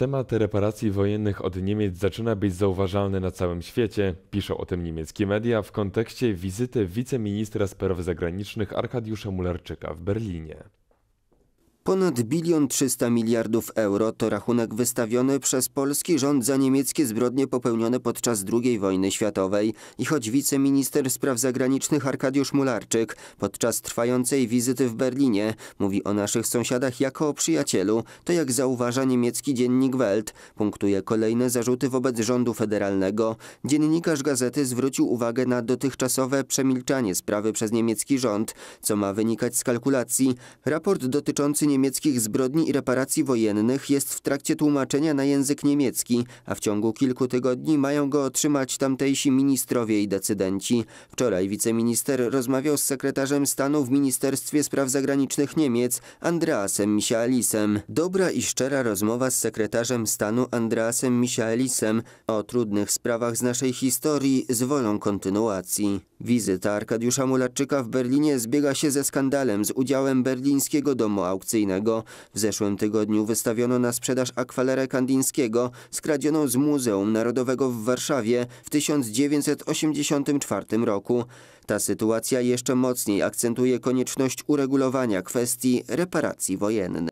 Temat reparacji wojennych od Niemiec zaczyna być zauważalny na całym świecie. Piszą o tym niemieckie media w kontekście wizyty wiceministra spraw zagranicznych Arkadiusza Mularczyka w Berlinie. Ponad bilion trzysta miliardów euro to rachunek wystawiony przez polski rząd za niemieckie zbrodnie popełnione podczas II wojny światowej i choć wiceminister spraw zagranicznych Arkadiusz Mularczyk podczas trwającej wizyty w Berlinie mówi o naszych sąsiadach jako o przyjacielu, to jak zauważa niemiecki dziennik Welt, punktuje kolejne zarzuty wobec rządu federalnego. Dziennikarz gazety zwrócił uwagę na dotychczasowe przemilczanie sprawy przez niemiecki rząd, co ma wynikać z kalkulacji. Raport dotyczący niemieckich zbrodni i reparacji wojennych jest w trakcie tłumaczenia na język niemiecki, a w ciągu kilku tygodni mają go otrzymać tamtejsi ministrowie i decydenci. Wczoraj wiceminister rozmawiał z sekretarzem stanu w Ministerstwie Spraw Zagranicznych Niemiec Andreasem Michaelisem. Dobra i szczera rozmowa z sekretarzem stanu Andreasem Michaelisem o trudnych sprawach z naszej historii z wolą kontynuacji. Wizyta Arkadiusza Mulaczyka w Berlinie zbiega się ze skandalem z udziałem berlińskiego domu aukcyjnego. W zeszłym tygodniu wystawiono na sprzedaż akwalerę Kandińskiego skradzioną z Muzeum Narodowego w Warszawie w 1984 roku. Ta sytuacja jeszcze mocniej akcentuje konieczność uregulowania kwestii reparacji wojennych.